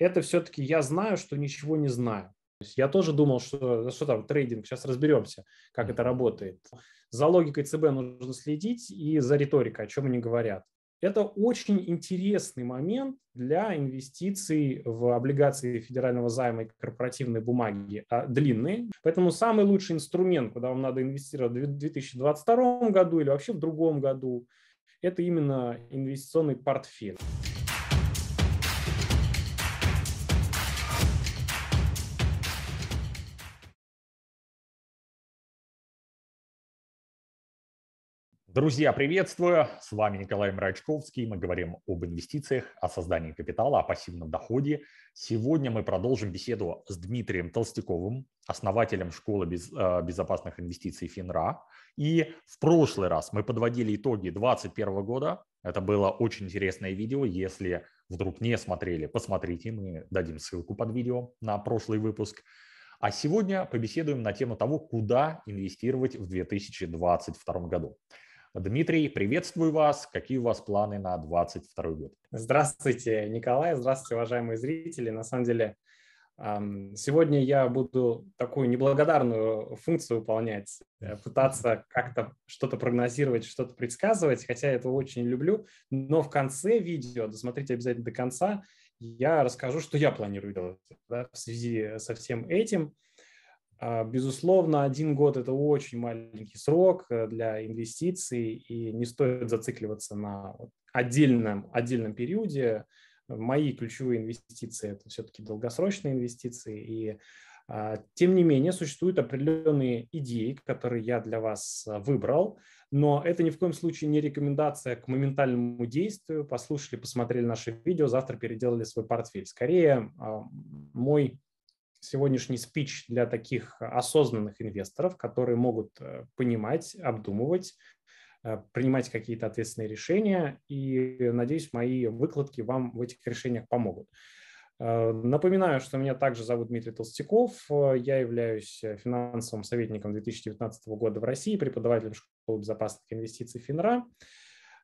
это все-таки я знаю, что ничего не знаю. То есть я тоже думал, что, ну что там трейдинг, сейчас разберемся, как это работает. За логикой ЦБ нужно следить и за риторикой, о чем они говорят. Это очень интересный момент для инвестиций в облигации федерального займа и корпоративные бумаги а, длинные. Поэтому самый лучший инструмент, куда вам надо инвестировать в 2022 году или вообще в другом году, это именно инвестиционный портфель. Друзья, приветствую! С вами Николай Мрачковский. Мы говорим об инвестициях, о создании капитала, о пассивном доходе. Сегодня мы продолжим беседу с Дмитрием Толстяковым, основателем школы без, э, безопасных инвестиций ФИНРА. И в прошлый раз мы подводили итоги 2021 года. Это было очень интересное видео. Если вдруг не смотрели, посмотрите. Мы дадим ссылку под видео на прошлый выпуск. А сегодня побеседуем на тему того, куда инвестировать в 2022 году. Дмитрий, приветствую вас. Какие у вас планы на 2022 год? Здравствуйте, Николай. Здравствуйте, уважаемые зрители. На самом деле, сегодня я буду такую неблагодарную функцию выполнять, э, пытаться как-то что-то прогнозировать, что-то предсказывать, хотя я этого очень люблю. Но в конце видео, досмотрите обязательно до конца, я расскажу, что я планирую делать да, в связи со всем этим – а, безусловно, один год – это очень маленький срок э, для инвестиций, и не стоит зацикливаться на отдельном, отдельном периоде. Мои ключевые инвестиции – это все-таки долгосрочные инвестиции, и а, тем не менее, существуют определенные идеи, которые я для вас а, выбрал, но это ни в коем случае не рекомендация к моментальному действию. Послушали, посмотрели наше видео, завтра переделали свой портфель. Скорее, мой сегодняшний спич для таких осознанных инвесторов, которые могут э, понимать, обдумывать, э, принимать какие-то ответственные решения. И, надеюсь, мои выкладки вам в этих решениях помогут. Э, напоминаю, что меня также зовут Дмитрий Толстяков. Я являюсь финансовым советником 2019 года в России, преподавателем школы безопасных инвестиций ФИНРА.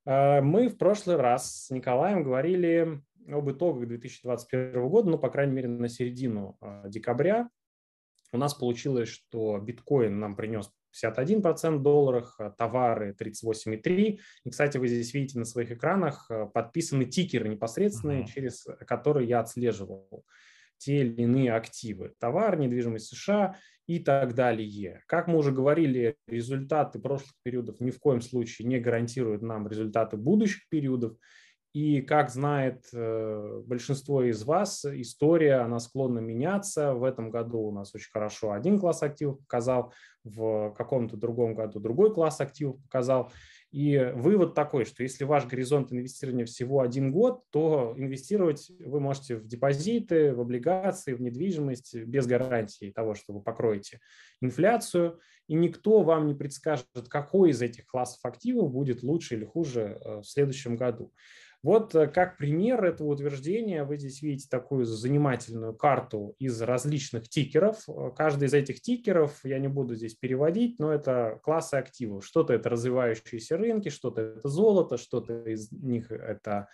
Э, мы в прошлый раз с Николаем говорили об итогах 2021 года, ну, по крайней мере, на середину э, декабря. У нас получилось, что биткоин нам принес 51% в долларах, а товары 38,3%. И, кстати, вы здесь видите на своих экранах э, подписаны тикеры непосредственные, uh-huh. через которые я отслеживал те или иные активы, товар, недвижимость США и так далее. Как мы уже говорили, результаты прошлых периодов ни в коем случае не гарантируют нам результаты будущих периодов. И как знает э, большинство из вас, история, она склонна меняться. В этом году у нас очень хорошо один класс активов показал, в каком-то другом году другой класс активов показал. И вывод такой, что если ваш горизонт инвестирования всего один год, то инвестировать вы можете в депозиты, в облигации, в недвижимость без гарантии того, что вы покроете инфляцию. И никто вам не предскажет, какой из этих классов активов будет лучше или хуже э, в следующем году. Вот э, как пример этого утверждения вы здесь видите такую занимательную карту из различных тикеров. Э, каждый из этих тикеров, я не буду здесь переводить, но это классы активов. Что-то это развивающиеся рынки, что-то это золото, что-то из них это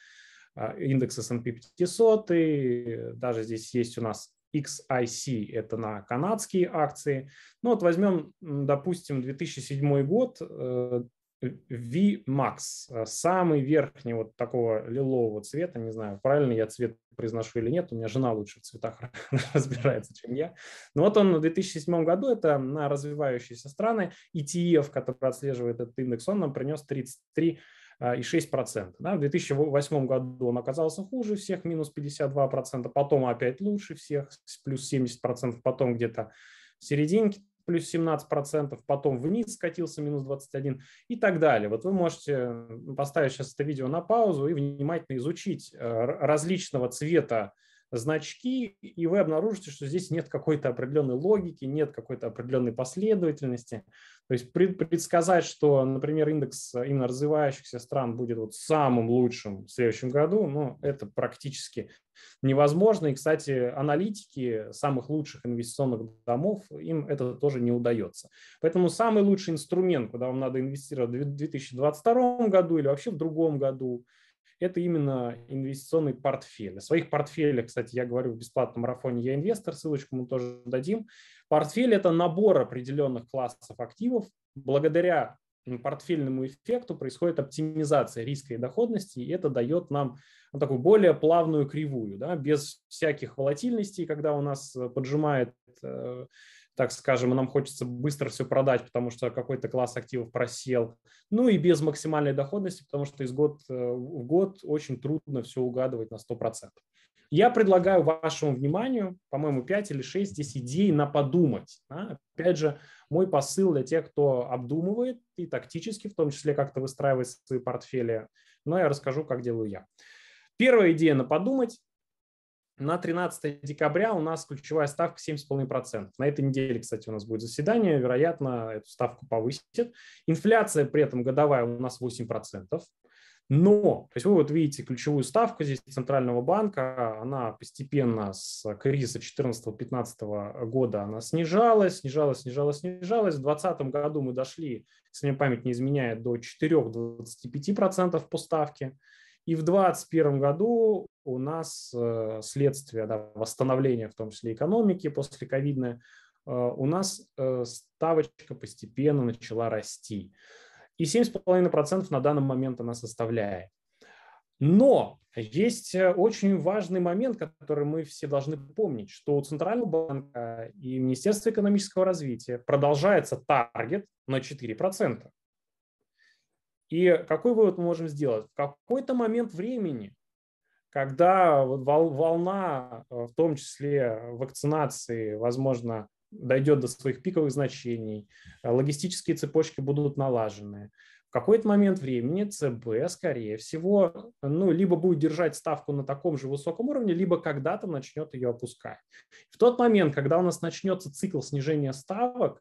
а, индекс S&P 500. И даже здесь есть у нас XIC – это на канадские акции. Ну вот возьмем, допустим, 2007 год, э, VMAX, э, самый верхний вот такого лилового цвета, не знаю, правильно я цвет произношу или нет, у меня жена лучше в цветах разбирается, чем я. Но вот он в 2007 году, это на развивающиеся страны, ETF, который отслеживает этот индекс, он нам принес 33 э, и 6%. Да? В 2008 году он оказался хуже всех, минус 52%, потом опять лучше всех, плюс 70%, потом где-то в серединке плюс 17%, потом вниз скатился минус 21% и так далее. Вот вы можете поставить сейчас это видео на паузу и внимательно изучить э, различного цвета значки, и вы обнаружите, что здесь нет какой-то определенной логики, нет какой-то определенной последовательности. То есть предсказать, что, например, индекс именно развивающихся стран будет вот самым лучшим в следующем году, ну, это практически невозможно. И, кстати, аналитики самых лучших инвестиционных домов, им это тоже не удается. Поэтому самый лучший инструмент, куда вам надо инвестировать в 2022 году или вообще в другом году – это именно инвестиционный портфель. О своих портфелях, кстати, я говорю в бесплатном марафоне «Я инвестор», ссылочку мы тоже дадим. Портфель – это набор определенных классов активов, благодаря портфельному эффекту происходит оптимизация риска и доходности, и это дает нам ну, такую более плавную кривую, да, без всяких волатильностей, когда у нас э, поджимает э, так скажем, и нам хочется быстро все продать, потому что какой-то класс активов просел. Ну и без максимальной доходности, потому что из год э, в год очень трудно все угадывать на 100%. Я предлагаю вашему вниманию, по-моему, 5 или 6 здесь идей на подумать. Да? Опять же, мой посыл для тех, кто обдумывает и тактически, в том числе как-то выстраивает свои портфели, но я расскажу, как делаю я. Первая идея на подумать на 13 декабря у нас ключевая ставка 7,5%. На этой неделе, кстати, у нас будет заседание, вероятно, эту ставку повысит. Инфляция при этом годовая у нас 8%. Но, то есть вы вот видите ключевую ставку здесь Центрального банка, она постепенно с кризиса 2014-2015 года она снижалась, снижалась, снижалась, снижалась. В 2020 году мы дошли, если мне память не изменяет, до 4-25% по ставке. И в 2021 году у нас э, следствие да, восстановления, в том числе экономики после ковидное, э, у нас э, ставочка постепенно начала расти. И 7,5% на данный момент она составляет. Но есть очень важный момент, который мы все должны помнить, что у Центрального банка и Министерства экономического развития продолжается таргет на 4%. И какой вывод мы можем сделать? В какой-то момент времени, когда волна, э, в том числе вакцинации, возможно, дойдет до своих пиковых значений, э, логистические цепочки будут налажены, в какой-то момент времени ЦБ, скорее всего, ну, либо будет держать ставку на таком же высоком уровне, либо когда-то начнет ее опускать. В тот момент, когда у нас начнется цикл снижения ставок,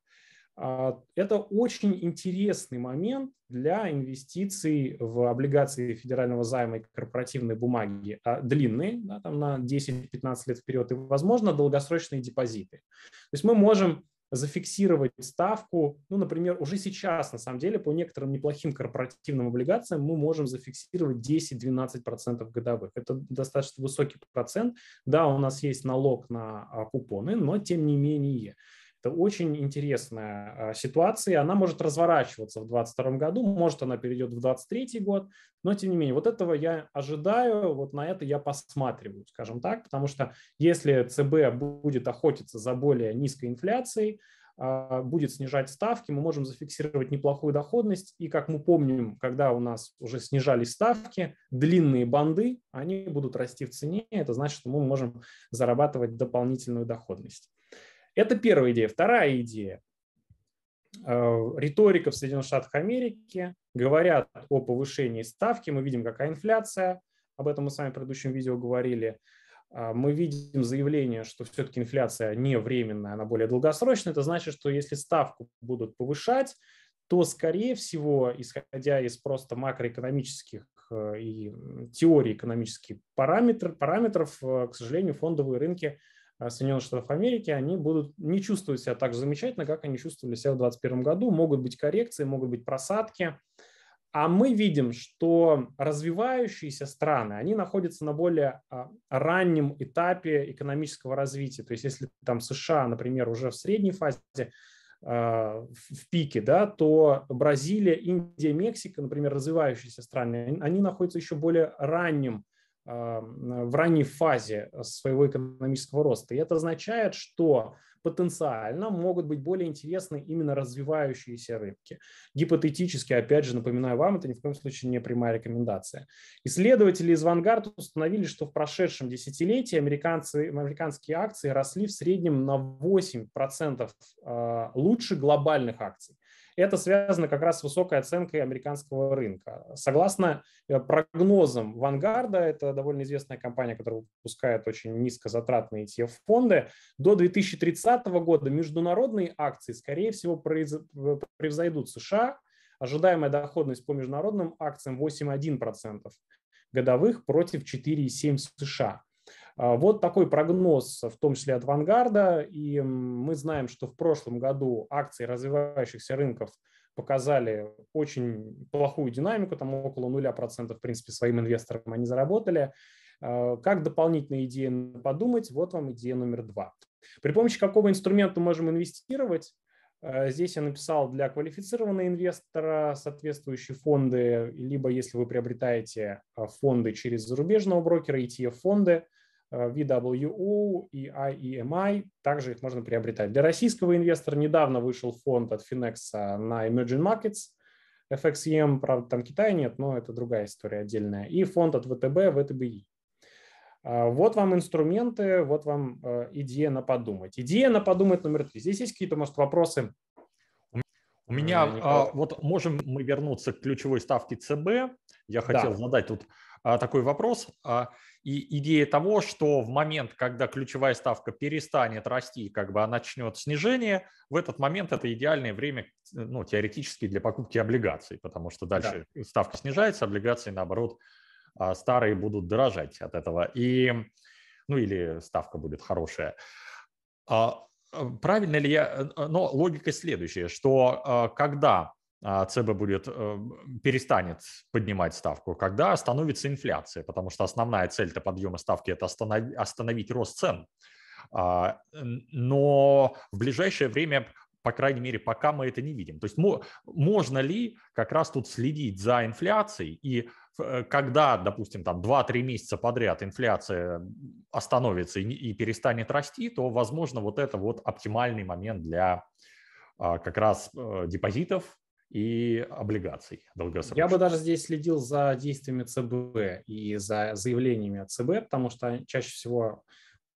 а, это очень интересный момент для инвестиций в облигации федерального займа и корпоративные бумаги, а, длинные, да, там на 10-15 лет вперед, и, возможно, долгосрочные депозиты. То есть мы можем зафиксировать ставку, ну, например, уже сейчас, на самом деле, по некоторым неплохим корпоративным облигациям мы можем зафиксировать 10-12% годовых. Это достаточно высокий процент. Да, у нас есть налог на а, купоны, но тем не менее. Это очень интересная а, ситуация, она может разворачиваться в 2022 году, может она перейдет в 2023 год, но тем не менее, вот этого я ожидаю, вот на это я посматриваю, скажем так, потому что если ЦБ будет охотиться за более низкой инфляцией, а, будет снижать ставки, мы можем зафиксировать неплохую доходность. И как мы помним, когда у нас уже снижались ставки, длинные банды, они будут расти в цене. Это значит, что мы можем зарабатывать дополнительную доходность. Это первая идея. Вторая идея. Э, риторика в Соединенных Штатах Америки. Говорят о повышении ставки. Мы видим, какая инфляция. Об этом мы с вами в предыдущем видео говорили. Э, мы видим заявление, что все-таки инфляция не временная, она более долгосрочная. Это значит, что если ставку будут повышать, то, скорее всего, исходя из просто макроэкономических э, и теории экономических параметр, параметров, к сожалению, фондовые рынки а, Соединенных Штатов Америки, они будут не чувствовать себя так же замечательно, как они чувствовали себя в 2021 году. Могут быть коррекции, могут быть просадки. А мы видим, что развивающиеся страны, они находятся на более а, раннем этапе экономического развития. То есть если там США, например, уже в средней фазе, а, в пике, да, то Бразилия, Индия, Мексика, например, развивающиеся страны, они находятся еще более ранним в ранней фазе своего экономического роста. И это означает, что потенциально могут быть более интересны именно развивающиеся рыбки. Гипотетически, опять же, напоминаю вам, это ни в коем случае не прямая рекомендация. Исследователи из Vanguard установили, что в прошедшем десятилетии американцы, американские акции росли в среднем на 8% а, лучше глобальных акций. Это связано как раз с высокой оценкой американского рынка. Согласно э, прогнозам Вангарда, это довольно известная компания, которая выпускает очень низкозатратные ETF-фонды, до 2030 года международные акции, скорее всего, э, превзойдут США. Ожидаемая доходность по международным акциям 8,1% годовых против 4,7 США. А, вот такой прогноз, в том числе от «Вангарда». И мы знаем, что в прошлом году акции развивающихся рынков показали очень плохую динамику, там около 0%, в принципе, своим инвесторам они заработали. А, как дополнительная идея подумать? Вот вам идея номер два. При помощи какого инструмента можем инвестировать? А, здесь я написал для квалифицированного инвестора соответствующие фонды, либо если вы приобретаете фонды через зарубежного брокера, ETF-фонды – Э, VWU и IEMI. E также их можно приобретать. Для российского инвестора недавно вышел фонд от Finex на Emerging Markets. FXEM, правда, там Китая нет, но это другая история отдельная. И фонд от ВТБ, ВТБИ. А, вот вам инструменты, вот вам э, идея на подумать. Идея на подумать номер три. Здесь есть какие-то, может, вопросы? У меня, э, а, вот можем мы вернуться к ключевой ставке ЦБ. Я хотел да. задать тут а, такой вопрос. А, и идея того, что в момент, когда ключевая ставка перестанет расти, как бы она начнет снижение, в этот момент это идеальное время, ну, теоретически для покупки облигаций, потому что дальше да. ставка снижается, облигации, наоборот, а, старые будут дорожать от этого. И, ну, или ставка будет хорошая. А, э, правильно ли я... Э, но логика следующая, что а, когда а, ЦБ будет, э, перестанет поднимать ставку, когда остановится инфляция, потому что основная цель-то подъема ставки – это остановить, рост цен. А, но в ближайшее время по крайней мере, пока мы это не видим. То есть можно ли как раз тут следить за инфляцией и э, когда, допустим, там 2-3 месяца подряд инфляция остановится и перестанет расти, то, возможно, вот это вот оптимальный момент для а, как раз э, депозитов и облигаций долгосрочных. Я бы даже здесь следил за действиями ЦБ и за заявлениями ЦБ, потому что чаще всего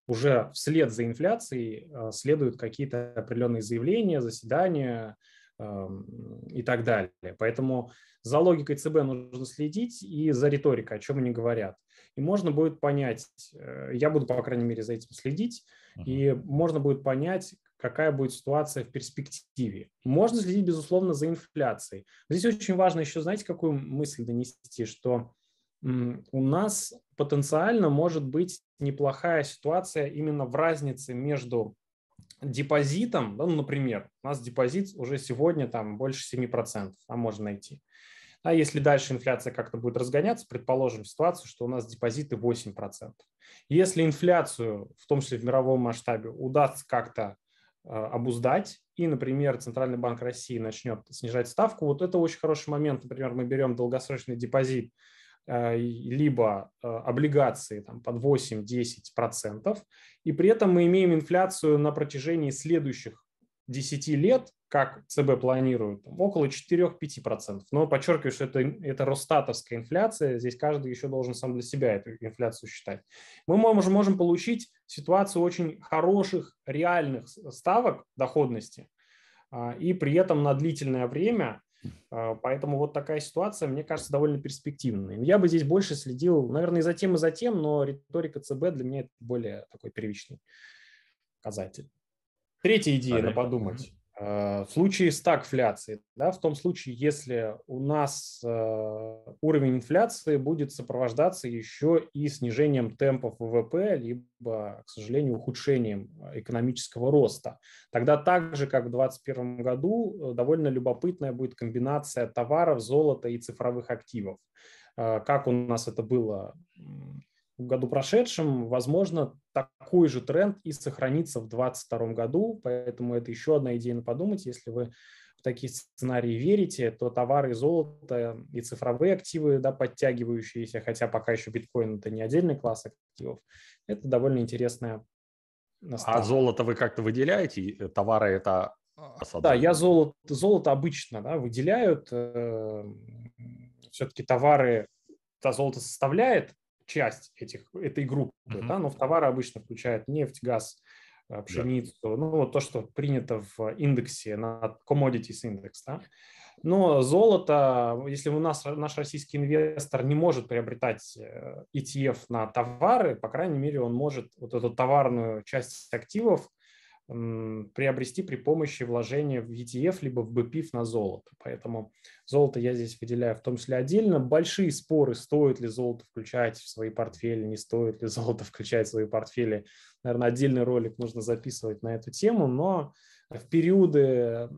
уже вслед за инфляцией э, следуют какие-то определенные заявления, заседания эм, и так далее. Поэтому за логикой ЦБ нужно следить и за риторикой, о чем они говорят. И можно будет понять, э, я буду, по крайней мере, за этим следить, uh-huh. и можно будет понять, какая будет ситуация в перспективе. Можно следить, безусловно, за инфляцией. здесь очень важно еще, знаете, какую мысль донести, что у нас потенциально может быть неплохая ситуация именно в разнице между депозитом, ну, например, у нас депозит уже сегодня там больше 7%, а можно найти. А если дальше инфляция как-то будет разгоняться, предположим ситуацию, что у нас депозиты 8%. Если инфляцию, в том числе в мировом масштабе, удастся как-то а, обуздать, и, например, Центральный банк России начнет снижать ставку, вот это очень хороший момент. Например, мы берем долгосрочный депозит, а, либо а, облигации там, под 8-10%, и при этом мы имеем инфляцию на протяжении следующих 10 лет, как ЦБ планирует, около 4-5%. Но подчеркиваю, что это, это ростатовская инфляция, здесь каждый еще должен сам для себя эту инфляцию считать. Мы можем, можем получить ситуацию очень хороших реальных ставок доходности а, и при этом на длительное время. А, поэтому вот такая ситуация, мне кажется, довольно перспективной. Я бы здесь больше следил, наверное, и за тем, и за тем, но риторика ЦБ для меня это более такой первичный показатель. Третья идея Далее. на подумать. Э, в случае стагфляции, да, в том случае, если у нас э, уровень инфляции будет сопровождаться еще и снижением темпов ВВП, либо, к сожалению, ухудшением э, экономического роста, тогда так же, как в 2021 году, довольно любопытная будет комбинация товаров, золота и цифровых активов. Как у нас это было в году прошедшем, возможно, такой же тренд и сохранится в 2022 году, поэтому это еще одна идея на подумать. Если вы в такие сценарии верите, то товары золото, и цифровые активы, да, подтягивающиеся, хотя пока еще биткоин – это не отдельный класс активов, это довольно интересная наставка. А золото вы как-то выделяете? Э, товары – это а, да, я золото, золото обычно да, выделяют. Эм, Все-таки товары, да, золото составляет часть этих, этой группы, mm-hmm. да, но в товары обычно включают нефть, газ, э, пшеницу, yeah. ну, вот то, что принято в индексе, на commodities индекс, да. Но золото, если у нас наш российский инвестор не может приобретать э, ETF на товары, по крайней мере, он может вот эту товарную часть активов приобрести при помощи вложения в ETF либо в BPIF на золото. Поэтому золото я здесь выделяю в том числе отдельно. Большие споры, стоит ли золото включать в свои портфели, не стоит ли золото включать в свои портфели. Наверное, отдельный ролик нужно записывать на эту тему, но в периоды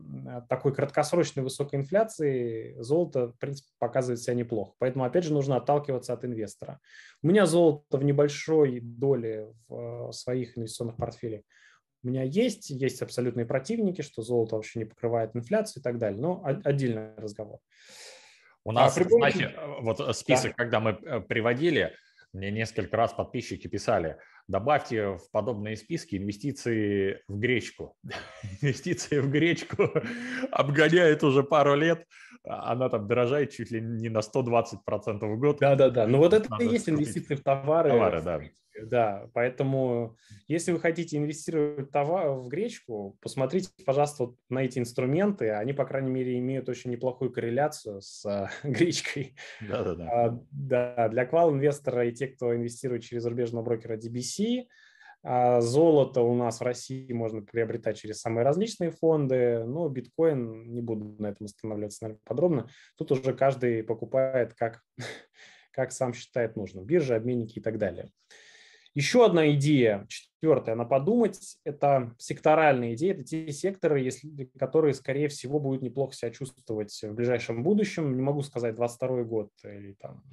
такой краткосрочной высокой инфляции золото, в принципе, показывает себя неплохо. Поэтому, опять же, нужно отталкиваться от инвестора. У меня золото в небольшой доле в э, своих инвестиционных портфелях у меня есть, есть абсолютные противники, что золото вообще не покрывает инфляцию и так далее, но отдельный разговор. У а нас, а, знаете, э, вот э, список, да. когда мы э, приводили, мне несколько раз подписчики писали, добавьте в подобные списки инвестиции в гречку. Инвестиции в гречку обгоняет уже пару лет а, она там дорожает чуть ли не на 120% в год. Да-да-да, ну вот это и есть инвестиции в товары. Товары, да. Да, поэтому если вы хотите инвестировать в товар, в гречку, посмотрите, пожалуйста, на эти инструменты. Они, по крайней мере, имеют очень неплохую корреляцию с э, гречкой. Да-да-да. А, да, для квал-инвестора и тех кто инвестирует через зарубежного брокера DBC – а золото у нас в России можно приобретать через самые различные фонды, но ну, биткоин, не буду на этом останавливаться наверное, подробно, тут уже каждый покупает как, как сам считает нужным, биржи, обменники и так далее. Еще одна идея, четвертая, на подумать, это секторальные идеи, это те секторы, если, которые, скорее всего, будут неплохо себя чувствовать в ближайшем будущем. Не могу сказать 22 год или там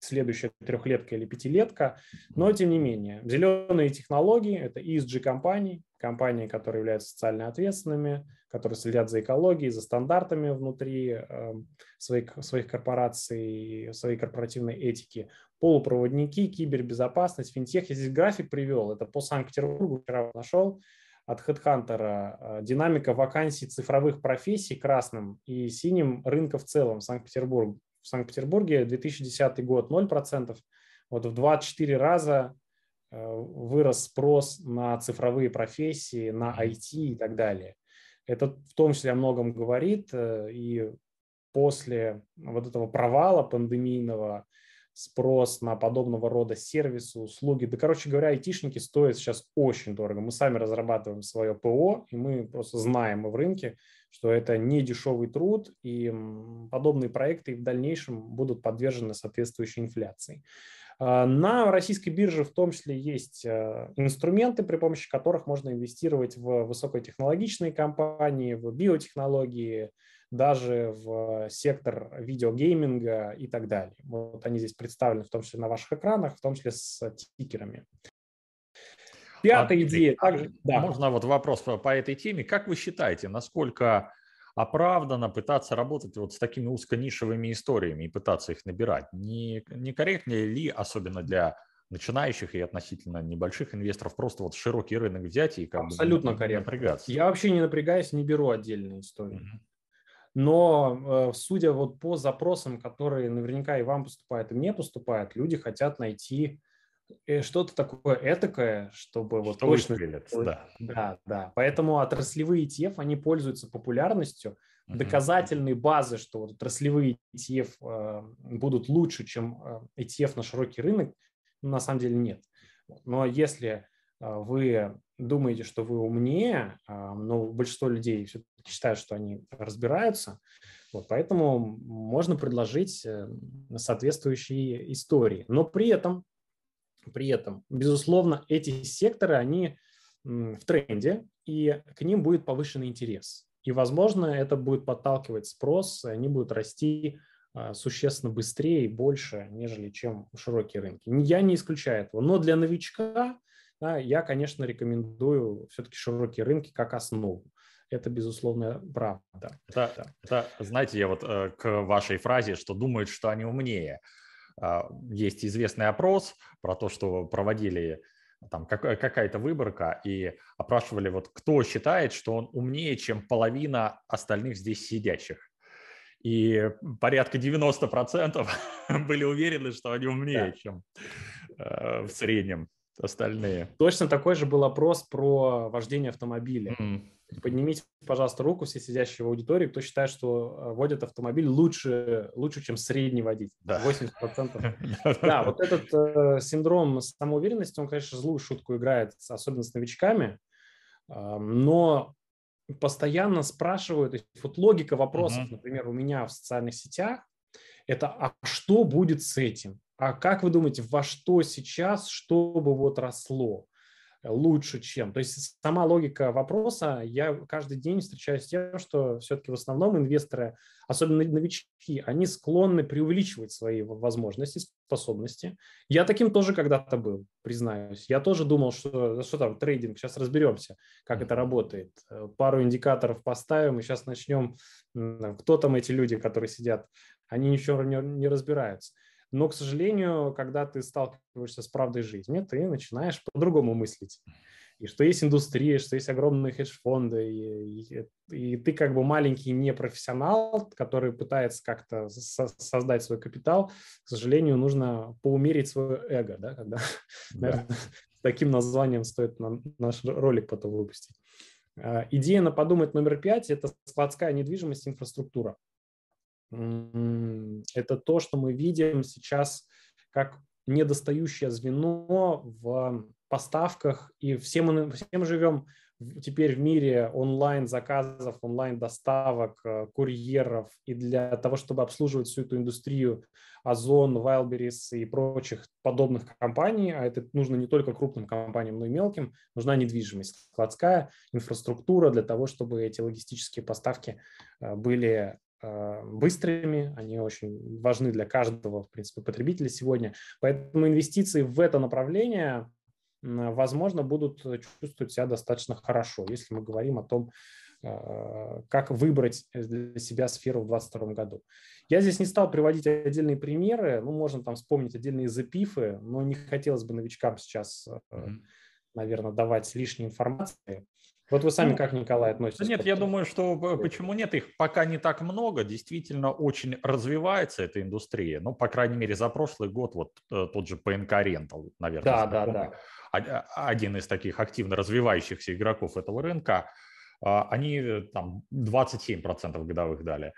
следующая трехлетка или пятилетка. Но, тем не менее, зеленые технологии – это ESG-компании, компании, которые являются социально ответственными, которые следят за экологией, за стандартами внутри эм, своих, своих корпораций, своей корпоративной этики, полупроводники, кибербезопасность, финтех. Я здесь график привел, это по Санкт-Петербургу вчера нашел от HeadHunter. Э, динамика вакансий цифровых профессий красным и синим рынка в целом Санкт-Петербург в Санкт-Петербурге, 2010 год 0%. Вот в 24 раза э, вырос спрос на цифровые профессии, на IT и так далее. Это в том числе о многом говорит, э, и после вот этого провала пандемийного спрос на подобного рода сервисы, услуги. Да, короче говоря, айтишники стоят сейчас очень дорого. Мы сами разрабатываем свое ПО, и мы просто знаем мы в рынке, что это не дешевый труд, и подобные проекты в дальнейшем будут подвержены соответствующей инфляции. А, на российской бирже в том числе есть э, инструменты, при помощи которых можно инвестировать в высокотехнологичные компании, в биотехнологии, даже в сектор видеогейминга и так далее. Вот они здесь представлены в том числе на ваших экранах, в том числе с тикерами. Пятая идея. также, да. Можно вот вопрос по, по этой теме. Как вы считаете, насколько оправданно пытаться работать вот с такими узконишевыми историями и пытаться их набирать? Не, не корректнее ли, особенно для начинающих и относительно небольших инвесторов, просто вот широкий рынок взять и как Абсолютно бы корректно. напрягаться? Я вообще не напрягаюсь, не беру отдельные истории. Угу. Но э, судя вот по запросам, которые наверняка и вам поступают, и мне поступают, люди хотят найти что-то такое этакое, чтобы вот точно... Выстрелит, да. да, да. Поэтому отраслевые ETF, они пользуются популярностью. Uh-huh. Доказательной базы, что вот отраслевые ETF э, будут лучше, чем э, ETF на широкий рынок, ну, на самом деле нет. Но если э, вы думаете, что вы умнее, э, но большинство людей все-таки считают, что они разбираются, вот, поэтому можно предложить соответствующие истории. Но при этом при этом, безусловно, эти секторы, они в тренде, и к ним будет повышенный интерес. И, возможно, это будет подталкивать спрос, они будут расти а, существенно быстрее и больше, нежели чем широкие рынки. Я не исключаю этого. Но для новичка да, я, конечно, рекомендую все-таки широкие рынки как основу. Это, безусловно, правда. да да. это, знаете, я вот э, к вашей фразе, что думают, что они умнее. А, есть известный опрос про то, что проводили там э, какая-то выборка и опрашивали, вот кто считает, что он умнее, чем половина остальных здесь сидящих. И э, порядка 90% были уверены, что они умнее, да. чем э, в среднем остальные. Точно такой же был опрос про вождение автомобиля. Mm-hmm. Поднимите, пожалуйста, руку все сидящие в аудитории, кто считает, что э, водит автомобиль лучше, лучше чем средний водитель. Да. 80%. Да, вот этот э, синдром самоуверенности, он, конечно, злую шутку играет, особенно с новичками, но постоянно спрашивают, вот логика вопросов, например, у меня в социальных сетях, это «а что будет с этим?» А как вы думаете, во что сейчас, чтобы вот росло? лучше, чем. То есть сама логика вопроса, я каждый день встречаюсь с тем, что все-таки в основном инвесторы, особенно новички, они склонны преувеличивать свои возможности, способности. Я таким тоже когда-то был, признаюсь. Я тоже думал, что, что там трейдинг, сейчас разберемся, как это работает. Э, пару индикаторов поставим, и сейчас начнем, кто там эти люди, которые сидят, они ничего не разбираются. Но, к сожалению, когда ты сталкиваешься с правдой жизни, ты начинаешь по-другому мыслить. И что есть индустрия, что есть огромные хедж-фонды, и, и, и ты как бы маленький непрофессионал, который пытается как-то со создать свой капитал, к сожалению, нужно поумерить свое эго, да, когда, да. наверное, таким названием стоит нам наш ролик потом выпустить. А, идея на подумать номер пять – это складская недвижимость, инфраструктура это то, что мы видим сейчас как недостающее звено в поставках. И все мы, все живем теперь в мире онлайн-заказов, онлайн-доставок, э, курьеров. И для того, чтобы обслуживать всю эту индустрию Озон, Wildberries и прочих подобных компаний, а это нужно не только крупным компаниям, но и мелким, нужна недвижимость, складская инфраструктура для того, чтобы эти логистические поставки э, были а, быстрыми, они очень важны для каждого, в принципе, потребителя сегодня. Поэтому инвестиции в это направление, возможно, будут э, чувствовать себя достаточно хорошо, если мы говорим о том, а, как выбрать э, для себя сферу в 2022 году. Я здесь не стал приводить отдельные примеры, ну, можно там вспомнить отдельные запифы, но не хотелось бы новичкам сейчас, э, наверное, давать лишней информации. Вот вы сами ну, как, Николай, относитесь? Нет, я думаю, что почему нет, их пока не так много. Действительно, очень развивается эта индустрия. Ну, по крайней мере, за прошлый год вот э, тот же ПНК Рентал, наверное, да, да, да. Э, один из таких активно развивающихся игроков этого рынка, а, они э, там 27% годовых дали.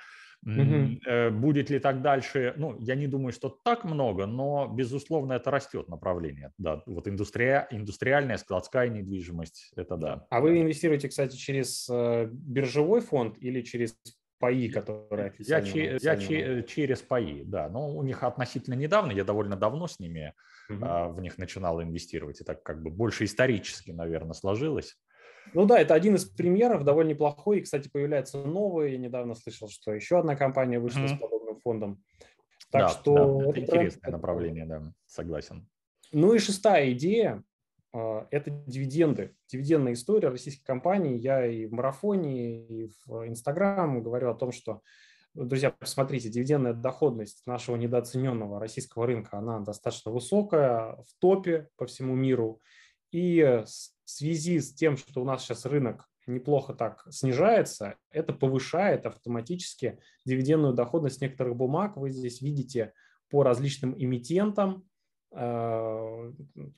Э, будет ли так дальше? Ну, я не думаю, что так много, но, безусловно, это растет направление. Да, вот индустрия, индустриальная, складская недвижимость, это да. А вы инвестируете, кстати, через э, биржевой фонд или через ПАИ, которые я, официально... Я, э, я через ПАИ, да. Но у них относительно недавно, я довольно давно с ними, угу. в них начинал инвестировать, и так как бы больше исторически, наверное, сложилось. Ну да, это один из примеров довольно неплохой. И, кстати, появляются новые. Я недавно слышал, что еще одна компания вышла mm-hmm. с подобным фондом. Так да, что да, это интересное тренд. направление, да, согласен. Ну и шестая идея а, – это дивиденды. Дивидендная история российских компаний. Я и в марафоне, и в Инстаграм говорю о том, что Друзья, посмотрите, дивидендная доходность нашего недооцененного российского рынка, она достаточно высокая, в топе по всему миру. И связи с тем, что у нас сейчас рынок неплохо так снижается, это повышает автоматически дивидендную доходность некоторых бумаг. Вы здесь видите по различным эмитентам. Э,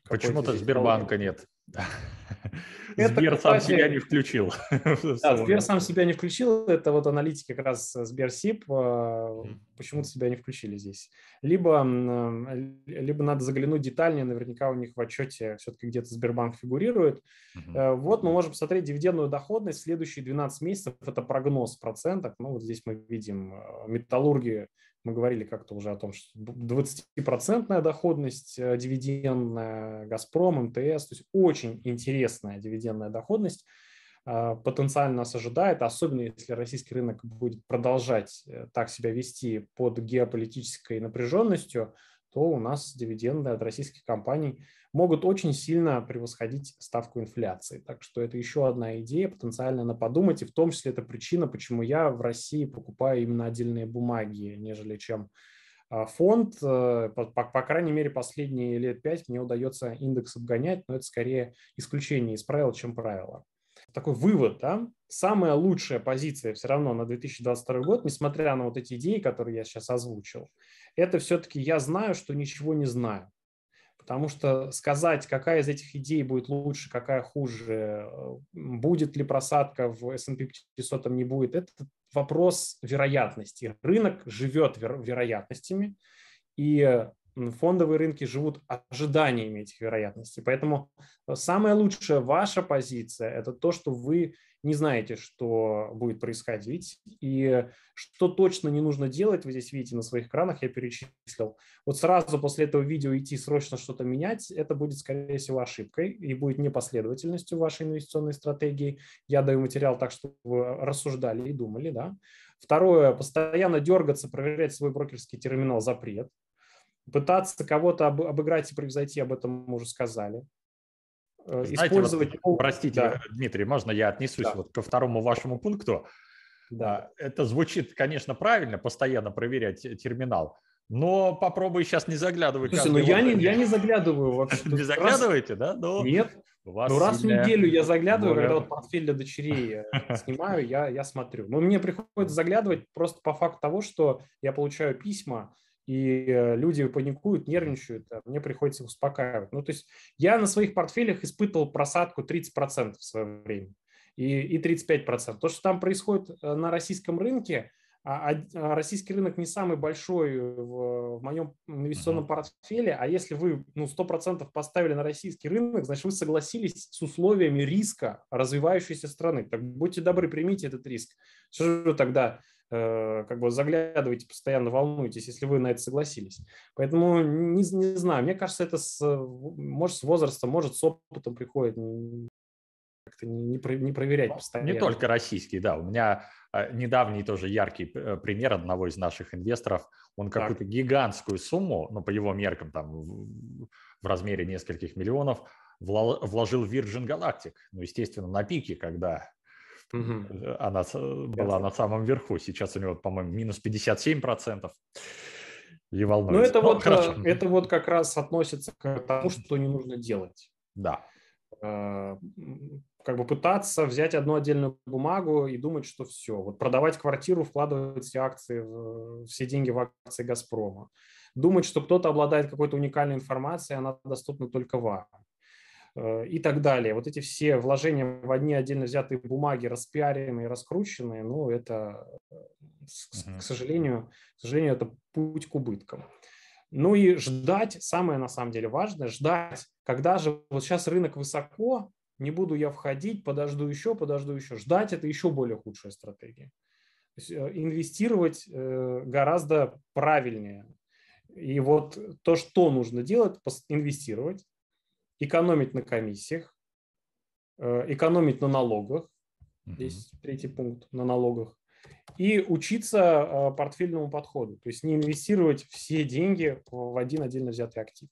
Почему-то Сбербанка нет. Это, Сбер сам себя не включил. Да, Сбер сам себя не включил. Это вот аналитики как раз Сберсип э, почему-то себя не включили здесь. Либо, э, либо надо заглянуть детальнее, наверняка у них в отчете все-таки где-то Сбербанк фигурирует. Угу. Вот мы можем посмотреть дивидендную доходность следующие 12 месяцев. Это прогноз в процентах. Ну вот здесь мы видим металлурги мы говорили как-то уже о том, что 20% доходность э, дивидендная, «Газпром», МТС, то есть очень интересная дивидендная доходность а, потенциально нас ожидает, особенно если российский рынок будет продолжать э, так себя вести под геополитической напряженностью, то у нас дивиденды от российских компаний могут очень сильно превосходить ставку инфляции. Так что это еще одна идея, потенциально на подумать, и в том числе это причина, почему я в России покупаю именно отдельные бумаги, нежели чем а, фонд. Э, по, по, по крайней мере, последние лет пять мне удается индекс обгонять, но это скорее исключение из правил, чем правило. Такой вывод, да? Самая лучшая позиция все равно на 2022 год, несмотря на вот эти идеи, которые я сейчас озвучил, это все-таки я знаю, что ничего не знаю. Потому что сказать, какая из этих идей будет лучше, какая хуже, э, будет ли просадка в S&P 500, не будет, это вопрос вероятности. Рынок живет вероятностями, и э, фондовые рынки живут ожиданиями этих вероятностей. Поэтому э, самая лучшая ваша позиция – это то, что вы не знаете, что будет происходить. И что точно не нужно делать, вы здесь видите на своих экранах, я перечислил. Вот сразу после этого видео идти срочно что-то менять, это будет, скорее всего, ошибкой и будет непоследовательностью вашей инвестиционной стратегии. Я даю материал так, чтобы вы рассуждали и думали. Да? Второе, постоянно дергаться, проверять свой брокерский терминал запрет. Пытаться кого-то об, обыграть и превзойти, об этом мы уже сказали. Э, Знаете, использовать... Вот, простите, да. Э, Дмитрий, можно я отнесусь да. вот ко второму вашему пункту? Да. Э, это звучит, конечно, правильно, постоянно проверять терминал, но попробуй сейчас не заглядывать. Слушай, ну я не, я не заглядываю вообще. Не заглядываете, да? Но ну, Нет. Ну раз в неделю я заглядываю, когда вот портфель для дочерей снимаю, я, я смотрю. Но мне приходится заглядывать просто по факту того, что я получаю письма, и э, люди паникуют, нервничают, а мне приходится успокаивать. Ну, то есть я на своих портфелях испытывал просадку 30% в свое время и, и 35%. То, что там происходит э, на российском рынке, а, а российский рынок не самый большой в, в моем инвестиционном портфеле, а если вы ну, 100% поставили на российский рынок, значит, вы согласились с условиями риска развивающейся страны. Так будьте добры, примите этот риск. Что же тогда Э, как бы заглядывайте, постоянно волнуйтесь, если вы на это согласились. Поэтому не, не знаю, мне кажется, это с, э, может с возрастом, может с опытом приходит как-то не, не, не проверять постоянно. Не только российский, да. У меня э, недавний тоже яркий пример одного из наших инвесторов. Он какую-то гигантскую сумму, ну, по его меркам, там, в, в размере нескольких миллионов, вложил Virgin Galactic. Ну, естественно, на пике, когда Угу. Она э, была на самом верху. Сейчас у него, по-моему, минус 57 процентов и ну, волнуется. Ну, это, ну, вот, э, это вот как раз относится к тому, что не нужно делать. Да. Как бы пытаться взять одну отдельную бумагу и думать, что все. Вот продавать квартиру, вкладывать все акции, все деньги в акции «Газпрома». Думать, что кто-то обладает какой-то уникальной информацией, она доступна только вам. Э, и так далее. Вот эти все вложения в одни отдельно взятые бумаги, распиаренные, раскрученные, ну, это, э, к, сожалению, к сожалению, это путь к убыткам. Ну и ждать, самое на самом деле важное, ждать, когда же, вот сейчас рынок высоко, не буду я входить, подожду еще, подожду еще. Ждать – это еще более худшая стратегия. Э, инвестировать гораздо правильнее. И вот то, что нужно делать, инвестировать, экономить на комиссиях, э, экономить на налогах, здесь третий пункт, на налогах, и учиться э, портфельному подходу, то есть не инвестировать все деньги в один отдельно взятый актив.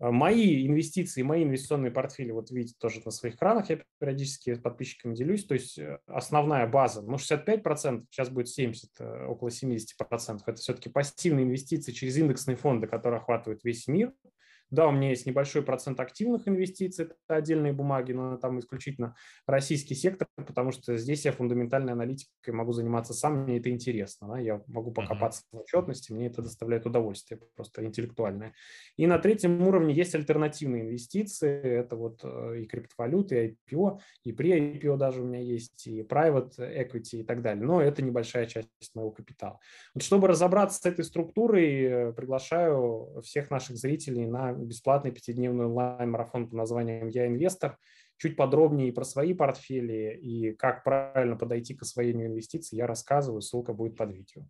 Э, мои инвестиции, мои инвестиционные портфели, вот видите, тоже на своих кранах я периодически с подписчиками делюсь, то есть основная база, ну 65%, сейчас будет 70%, около 70%, это все-таки пассивные инвестиции через индексные фонды, которые охватывают весь мир – да, у меня есть небольшой процент активных инвестиций, это отдельные бумаги, но там исключительно российский сектор, потому что здесь я фундаментальной аналитикой могу заниматься сам, мне это интересно. Да? Я могу покопаться uh-huh. в отчетности, мне это доставляет удовольствие просто интеллектуальное. И на третьем уровне есть альтернативные инвестиции, это вот э, и криптовалюты, и IPO, и при ipo даже у меня есть, и private equity и так далее. Но это небольшая часть моего капитала. Вот чтобы разобраться с этой структурой, э, приглашаю всех наших зрителей на бесплатный пятидневный онлайн-марафон под названием «Я инвестор». Чуть подробнее про свои портфели, и как правильно подойти к освоению инвестиций я рассказываю, ссылка будет под видео.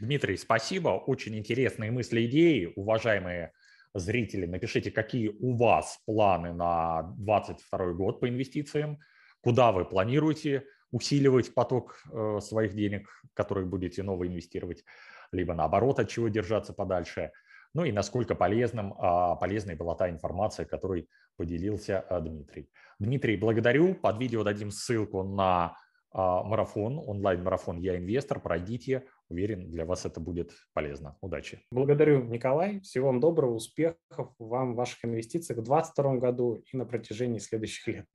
Дмитрий, спасибо, очень интересные мысли, идеи, уважаемые зрители, напишите, какие у вас планы на 2022 год по инвестициям, куда вы планируете усиливать поток э, своих денег, которые будете ново инвестировать, либо наоборот, от чего держаться подальше – ну и насколько полезным, а, полезной была та информация, которой поделился а, Дмитрий. Дмитрий, благодарю. Под видео дадим ссылку на а, марафон, онлайн-марафон «Я инвестор». Пройдите, уверен, для вас это будет полезно. Удачи. Благодарю, Николай. Всего вам доброго, успехов вам в ваших инвестициях в 2022 году и на протяжении следующих лет.